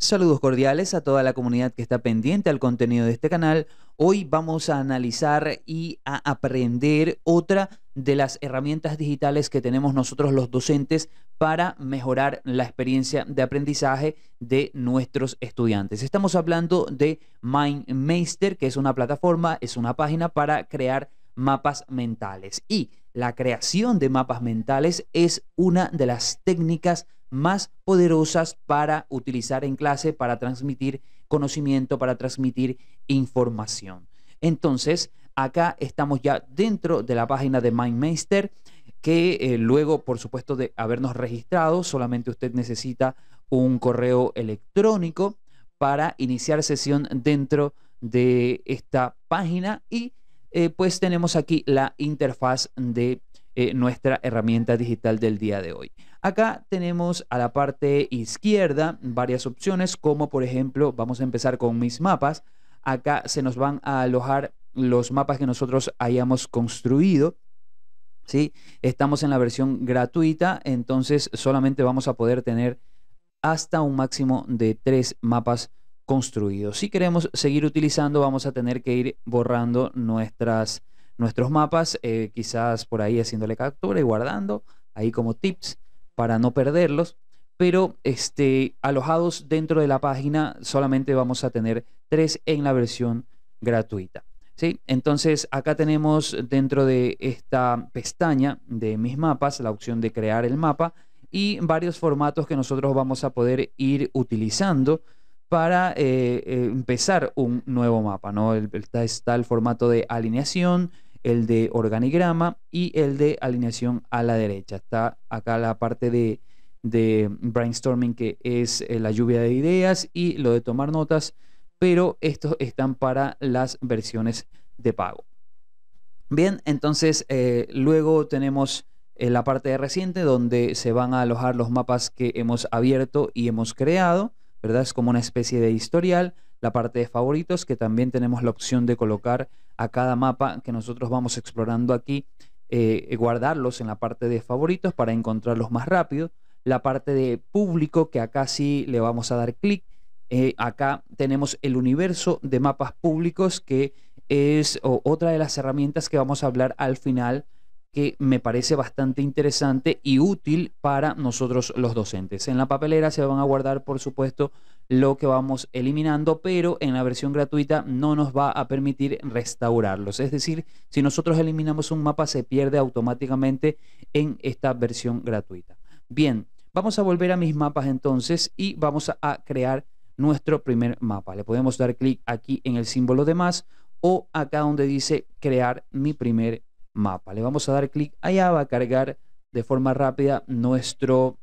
Saludos cordiales a toda la comunidad que está pendiente al contenido de este canal. Hoy vamos a analizar y a aprender otra de las herramientas digitales que tenemos nosotros los docentes para mejorar la experiencia de aprendizaje de nuestros estudiantes. Estamos hablando de MindMeister, que es una plataforma, es una página para crear mapas mentales. Y la creación de mapas mentales es una de las técnicas más poderosas para utilizar en clase, para transmitir conocimiento, para transmitir información. Entonces, acá estamos ya dentro de la página de MindMeister, que eh, luego, por supuesto, de habernos registrado, solamente usted necesita un correo electrónico para iniciar sesión dentro de esta página y eh, pues tenemos aquí la interfaz de eh, nuestra herramienta digital del día de hoy. Acá tenemos a la parte izquierda varias opciones, como por ejemplo, vamos a empezar con mis mapas. Acá se nos van a alojar los mapas que nosotros hayamos construido. ¿sí? Estamos en la versión gratuita, entonces solamente vamos a poder tener hasta un máximo de tres mapas construidos. Si queremos seguir utilizando, vamos a tener que ir borrando nuestras nuestros mapas, eh, quizás por ahí haciéndole captura y guardando, ahí como tips para no perderlos. Pero este, alojados dentro de la página solamente vamos a tener tres en la versión gratuita. ¿sí? Entonces acá tenemos dentro de esta pestaña de mis mapas la opción de crear el mapa y varios formatos que nosotros vamos a poder ir utilizando para eh, eh, empezar un nuevo mapa. ¿no? está el formato de alineación, el de organigrama y el de alineación a la derecha. Está acá la parte de, de brainstorming que es eh, la lluvia de ideas y lo de tomar notas, pero estos están para las versiones de pago. Bien, entonces eh, luego tenemos eh, la parte de reciente donde se van a alojar los mapas que hemos abierto y hemos creado, ¿verdad? Es como una especie de historial. La parte de favoritos que también tenemos la opción de colocar a cada mapa que nosotros vamos explorando aquí, eh, guardarlos en la parte de favoritos para encontrarlos más rápido. La parte de público, que acá sí le vamos a dar clic. Eh, acá tenemos el universo de mapas públicos, que es otra de las herramientas que vamos a hablar al final que me parece bastante interesante y útil para nosotros los docentes. En la papelera se van a guardar, por supuesto, lo que vamos eliminando, pero en la versión gratuita no nos va a permitir restaurarlos. Es decir, si nosotros eliminamos un mapa, se pierde automáticamente en esta versión gratuita. Bien, vamos a volver a mis mapas entonces y vamos a crear nuestro primer mapa. Le podemos dar clic aquí en el símbolo de más o acá donde dice crear mi primer mapa mapa. Le vamos a dar clic allá, va a cargar de forma rápida nuestro,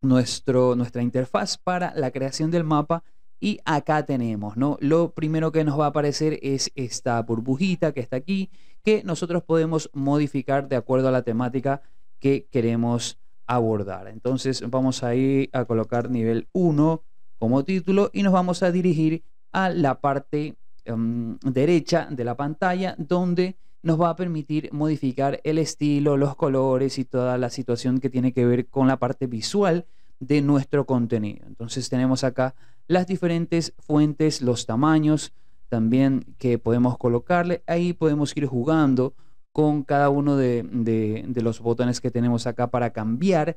nuestra interfaz para la creación del mapa. Y acá tenemos, ¿no? Lo primero que nos va a aparecer es esta burbujita que está aquí, que nosotros podemos modificar de acuerdo a la temática que queremos abordar. Entonces vamos a ir a colocar nivel 1 como título y nos vamos a dirigir a la parte em, derecha de la pantalla donde nos va a permitir modificar el estilo, los colores y toda la situación que tiene que ver con la parte visual de nuestro contenido. Entonces tenemos acá las diferentes fuentes, los tamaños también que podemos colocarle. Ahí podemos ir jugando con cada uno de, los botones que tenemos acá para cambiar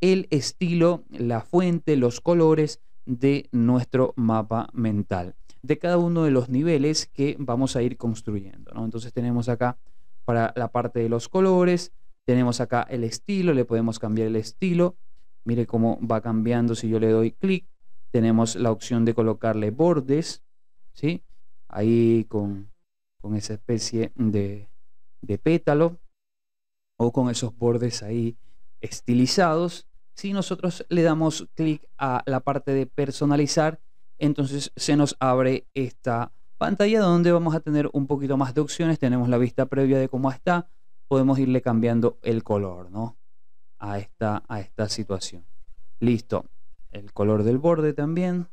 el estilo, la fuente, los colores de nuestro mapa mental de cada uno de los niveles que vamos a ir construyendo. Entonces tenemos acá para la parte de los colores, tenemos acá el estilo, le podemos cambiar el estilo. Mire cómo va cambiando si yo le doy clic. Tenemos la opción de colocarle bordes, ¿sí? Ahí con, con esa especie de, de pétalo o con esos bordes ahí estilizados. Si nosotros le damos clic a la parte de personalizar, entonces se nos abre esta pantalla donde vamos a tener un poquito más de opciones. Tenemos la vista previa de cómo está. Podemos irle cambiando el color ¿no? a, esta, a esta situación. Listo. El color del borde también.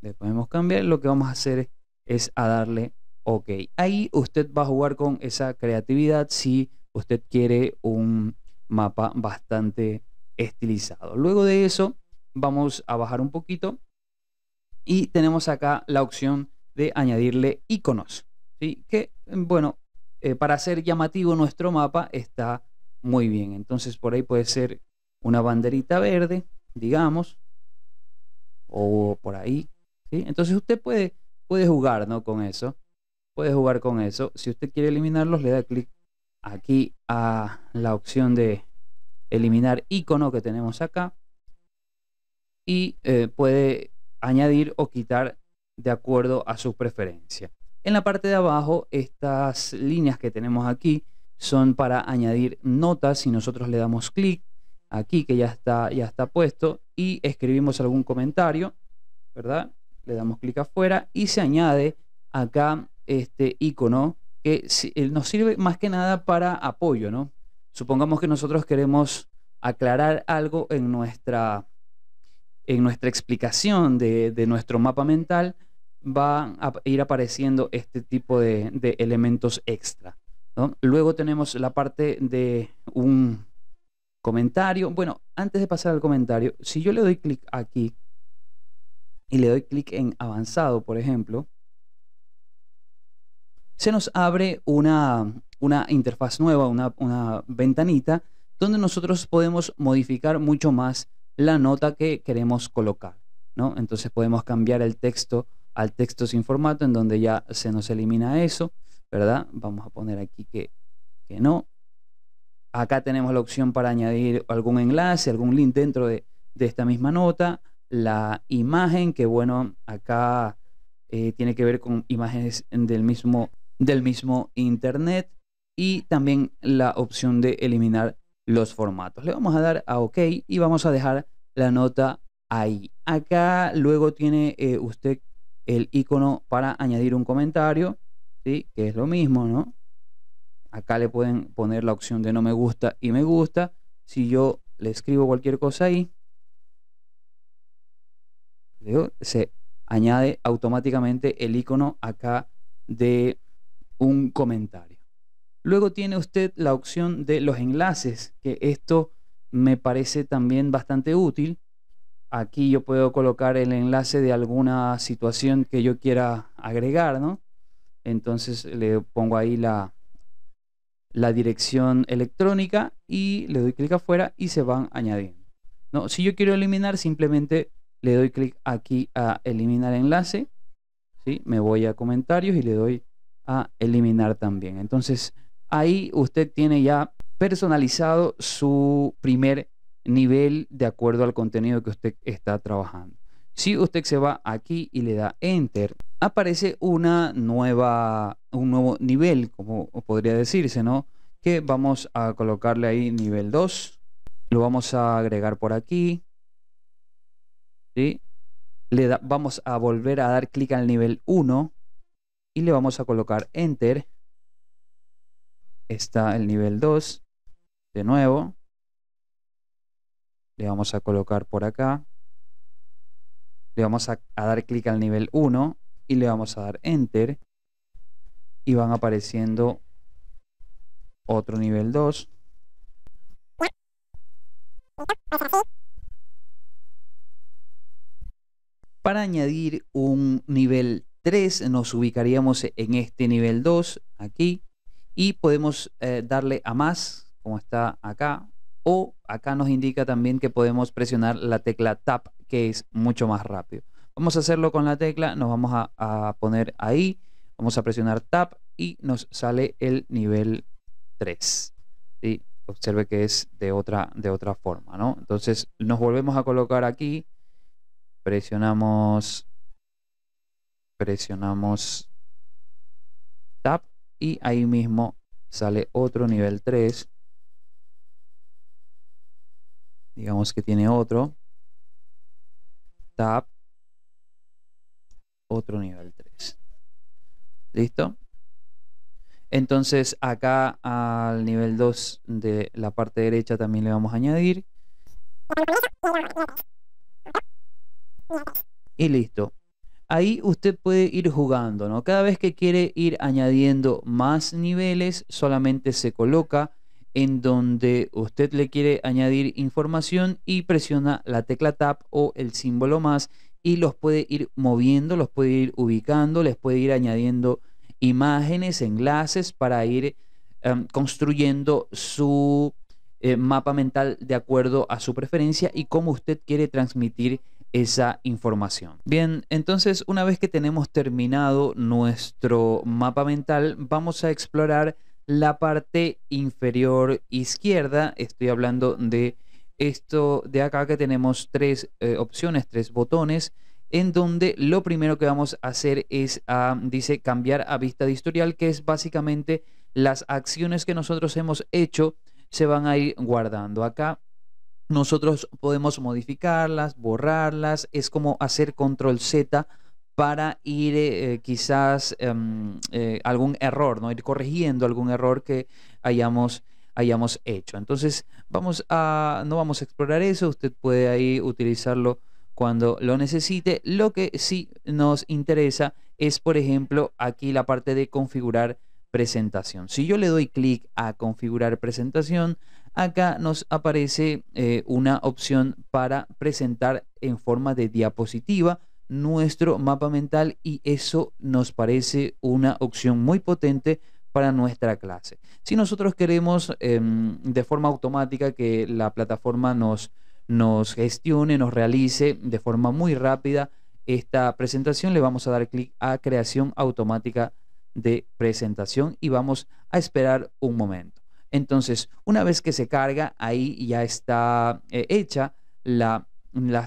Le podemos cambiar. Lo que vamos a hacer es a darle OK. Ahí usted va a jugar con esa creatividad si usted quiere un mapa bastante estilizado. Luego de eso, Vamos a bajar un poquito y tenemos acá la opción de añadirle iconos. ¿sí? Que, mm, bueno, eh, para hacer llamativo nuestro mapa está muy bien. Entonces por ahí puede ser una banderita verde, digamos, o por ahí. ¿sí? Entonces usted puede, puede jugar ¿no? con eso. Puede jugar con eso. Si usted quiere eliminarlos, le da clic aquí a la opción de eliminar icono que tenemos acá y eh, puede añadir o quitar de acuerdo a su preferencia. En la parte de abajo, estas líneas que tenemos aquí son para añadir notas. Si nosotros le damos clic aquí, que ya está, ya está puesto, y escribimos algún comentario, ¿verdad? Le damos clic afuera y se añade acá este icono que eh, nos sirve más que nada para apoyo, ¿no? Supongamos que nosotros queremos aclarar algo en nuestra en nuestra explicación de, nuestro mapa mental, va a ir apareciendo este tipo de, elementos extra. Luego tenemos la parte de un comentario. Bueno, antes de pasar al comentario, si yo le doy clic aquí y le doy clic en avanzado, por ejemplo, se nos abre una, interfaz nueva, una, una ventanita, donde nosotros podemos modificar mucho más la nota que queremos colocar. ¿no? Entonces podemos cambiar el texto al texto sin formato en donde ya se nos elimina eso, ¿verdad? Vamos a poner aquí que, que no. Acá tenemos la opción para añadir algún enlace, algún link dentro de, esta misma nota. La imagen, que bueno, acá eh, tiene que ver con imágenes del mismo, del mismo Internet. Y también la opción de eliminar los formatos. Le vamos a dar a OK y vamos a dejar la nota ahí. Acá luego tiene eh, usted el icono para añadir un comentario, ¿sí? que es lo mismo, ¿no? Acá le pueden poner la opción de no me gusta y me gusta. Si yo le escribo cualquier cosa ahí, se añade automáticamente el icono acá de un comentario. Luego tiene usted la opción de los enlaces, que esto me parece también bastante útil. Aquí yo puedo colocar el enlace de alguna situación que yo quiera agregar, ¿no? Entonces le pongo ahí la, dirección electrónica y le doy clic afuera y se van añadiendo. ¿no? Si yo quiero eliminar, simplemente le doy clic aquí a eliminar enlace. ¿sí? Me voy a comentarios y le doy a eliminar también. Entonces, ahí usted tiene ya personalizado su primer nivel de acuerdo al contenido que usted está trabajando. Si usted se va aquí y le da enter, aparece una nueva, un nuevo nivel, como podría decirse, ¿no? Que vamos a colocarle ahí nivel 2. Lo vamos a agregar por aquí. ¿sí? Le da, vamos a volver a dar clic al nivel 1 y le vamos a colocar enter está el nivel 2. De nuevo, le vamos a colocar por acá. Le vamos a, dar clic al nivel 1 y le vamos a dar Enter. Y van apareciendo otro nivel 2. Para añadir un nivel 3 nos ubicaríamos en este nivel 2, aquí y podemos eh, darle a más, como está acá, o acá nos indica también que podemos presionar la tecla tap que es mucho más rápido. Vamos a hacerlo con la tecla, nos vamos a, poner ahí, vamos a presionar tap y nos sale el nivel 3. Observe que es de otra, de otra forma, Entonces nos volvemos a colocar aquí, presionamos, presionamos Tap y ahí mismo sale otro nivel 3 digamos que tiene otro tab otro nivel 3 listo entonces acá al nivel 2 de la parte derecha también le vamos a añadir y listo ahí usted puede ir jugando, ¿no? Cada vez que quiere ir añadiendo más niveles, solamente se coloca en donde usted le quiere añadir información y presiona la tecla tab o el símbolo más y los puede ir moviendo, los puede ir ubicando, les puede ir añadiendo imágenes, enlaces para ir em, construyendo su eh, mapa mental de acuerdo a su preferencia y cómo usted quiere transmitir esa información. Bien, entonces una vez que tenemos terminado nuestro mapa mental, vamos a explorar la parte inferior izquierda. Estoy hablando de esto de acá que tenemos tres eh, opciones, tres botones, en donde lo primero que vamos a hacer es, a, ah, dice, cambiar a vista de historial, que es básicamente las acciones que nosotros hemos hecho se van a ir guardando. Acá nosotros podemos modificarlas, borrarlas, es como hacer control Z para ir eh, eh, quizás em, eh, algún error, ¿no? ir corrigiendo algún error que hayamos, hayamos hecho. Entonces, vamos a, no vamos a explorar eso, usted puede ahí utilizarlo cuando lo necesite. Lo que sí nos interesa es, por ejemplo, aquí la parte de configurar presentación. Si yo le doy clic a configurar presentación, Acá nos aparece eh, una opción para presentar en forma de diapositiva nuestro mapa mental y eso nos parece una opción muy potente para nuestra clase. Si nosotros queremos em, de forma automática que la plataforma nos, nos gestione, nos realice de forma muy rápida esta presentación, le vamos a dar clic a creación automática de presentación y vamos a esperar un momento. Entonces, una vez que se carga, ahí ya está eh, hecha las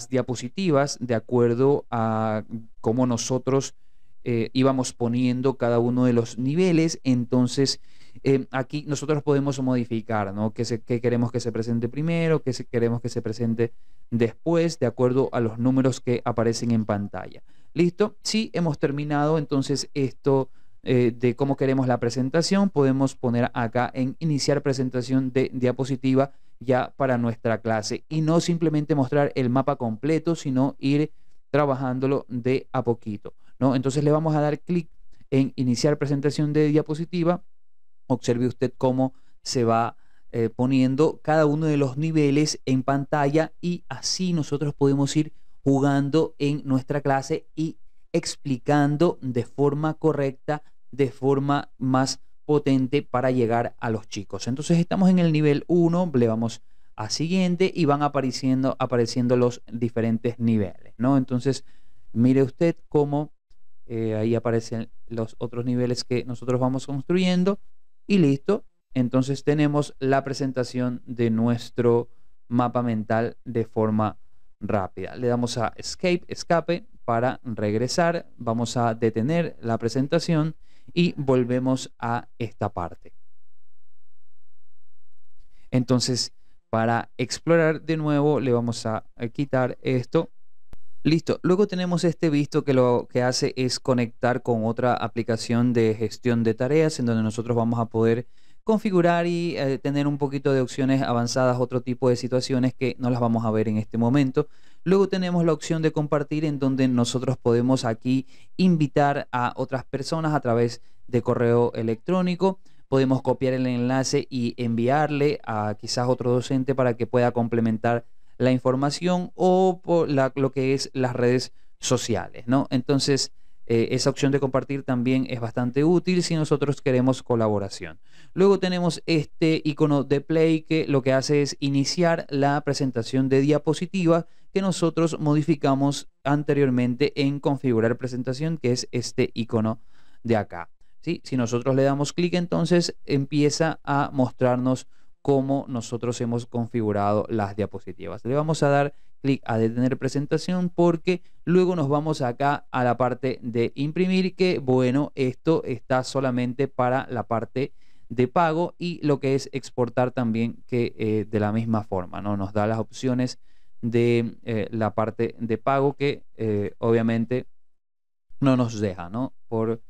diapositivas de acuerdo a cómo nosotros eh, íbamos poniendo cada uno de los niveles. Entonces, eh, aquí nosotros podemos modificar, ¿no? ¿Qué, queremos que se presente primero? ¿Qué queremos que se presente después? De acuerdo a los números que aparecen en pantalla. ¿Listo? Sí, hemos terminado entonces esto eh, de cómo queremos la presentación, podemos poner acá en iniciar presentación de diapositiva ya para nuestra clase y no simplemente mostrar el mapa completo, sino ir trabajándolo de a poquito. ¿no? Entonces le vamos a dar clic en iniciar presentación de diapositiva. Observe usted cómo se va eh, poniendo cada uno de los niveles en pantalla y así nosotros podemos ir jugando en nuestra clase y explicando de forma correcta de forma más potente para llegar a los chicos. Entonces estamos en el nivel 1, le vamos a siguiente y van apareciendo, apareciendo los diferentes niveles, ¿no? Entonces, mire usted cómo eh, ahí aparecen los otros niveles que nosotros vamos construyendo y listo. Entonces tenemos la presentación de nuestro mapa mental de forma rápida. Le damos a escape, escape para regresar. Vamos a detener la presentación y volvemos a esta parte. Entonces, para explorar de nuevo, le vamos a eh, quitar esto. Listo. Luego tenemos este visto que lo que hace es conectar con otra aplicación de gestión de tareas en donde nosotros vamos a poder configurar y eh, tener un poquito de opciones avanzadas, otro tipo de situaciones que no las vamos a ver en este momento. Luego tenemos la opción de compartir en donde nosotros podemos aquí invitar a otras personas a través de correo electrónico. Podemos copiar el enlace y enviarle a quizás otro docente para que pueda complementar la información o por lo que es las redes sociales, ¿no? Entonces, eh, esa opción de compartir también es bastante útil si nosotros queremos colaboración. Luego tenemos este icono de play que lo que hace es iniciar la presentación de diapositiva que nosotros modificamos anteriormente en configurar presentación, que es este icono de acá. ¿sí? Si nosotros le damos clic, entonces empieza a mostrarnos cómo nosotros hemos configurado las diapositivas. Le vamos a dar clic a detener presentación porque luego nos vamos acá a la parte de imprimir que bueno, esto está solamente para la parte de pago y lo que es exportar también que eh, de la misma forma, ¿no? Nos da las opciones de eh, la parte de pago que eh, obviamente no nos deja, ¿no? Por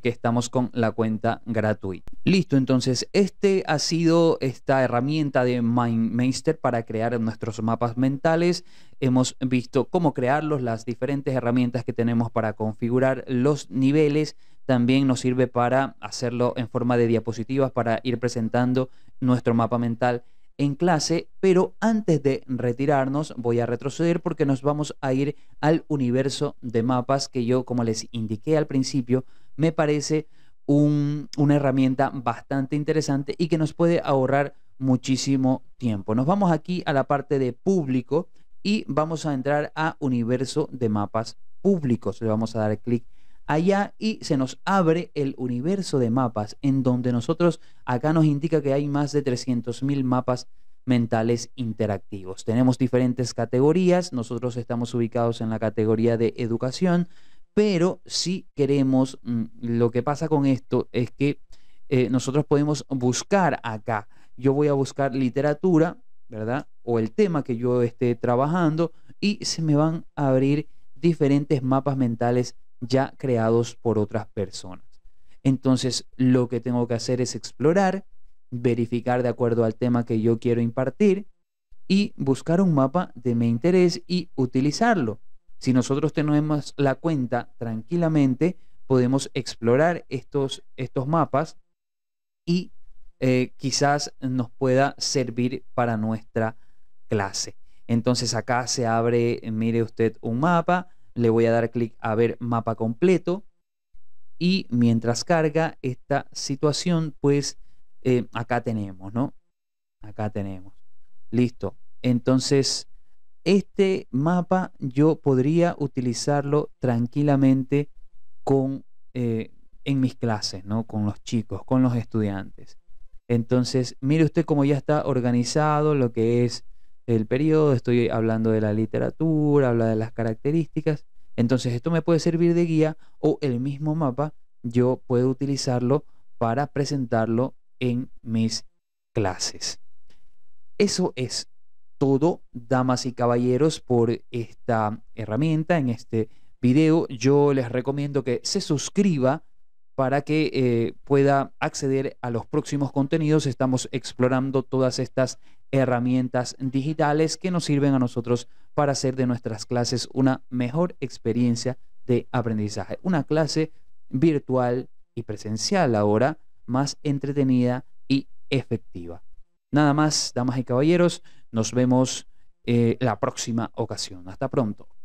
que estamos con la cuenta gratuita. Listo, entonces este ha sido esta herramienta de MindMeister para crear nuestros mapas mentales. Hemos visto cómo crearlos, las diferentes herramientas que tenemos para configurar los niveles. También nos sirve para hacerlo en forma de diapositivas para ir presentando nuestro mapa mental en clase, pero antes de retirarnos voy a retroceder porque nos vamos a ir al universo de mapas que yo, como les indiqué al principio, me parece una herramienta bastante interesante y que nos puede ahorrar muchísimo tiempo. Nos vamos aquí a la parte de público y vamos a entrar a universo de mapas públicos. Le vamos a dar clic allá y se nos abre el universo de mapas en donde nosotros acá nos indica que hay más de 300.000 mapas mentales interactivos. Tenemos diferentes categorías, nosotros estamos ubicados en la categoría de educación, pero si queremos, mm, lo que pasa con esto es que eh, nosotros podemos buscar acá. Yo voy a buscar literatura, ¿verdad? O el tema que yo esté trabajando y se me van a abrir diferentes mapas mentales ya creados por otras personas. Entonces, lo que tengo que hacer es explorar, verificar de acuerdo al tema que yo quiero impartir y buscar un mapa de mi interés y utilizarlo. Si nosotros tenemos la cuenta tranquilamente, podemos explorar estos, estos mapas y eh, quizás nos pueda servir para nuestra clase. Entonces acá se abre, mire usted, un mapa. Le voy a dar clic a ver mapa completo. Y mientras carga esta situación, pues eh, acá tenemos, ¿no? Acá tenemos. Listo. Entonces, este mapa yo podría utilizarlo tranquilamente con, eh, en mis clases, ¿no? con los chicos, con los estudiantes. Entonces, mire usted cómo ya está organizado lo que es el periodo, estoy hablando de la literatura, habla de las características. Entonces, esto me puede servir de guía o el mismo mapa yo puedo utilizarlo para presentarlo en mis clases. Eso es todo, damas y caballeros, por esta herramienta, en este video. Yo les recomiendo que se suscriba para que eh, pueda acceder a los próximos contenidos. Estamos explorando todas estas herramientas digitales que nos sirven a nosotros para hacer de nuestras clases una mejor experiencia de aprendizaje. Una clase virtual y presencial ahora más entretenida y efectiva. Nada más, damas y caballeros, nos vemos eh, la próxima ocasión. Hasta pronto.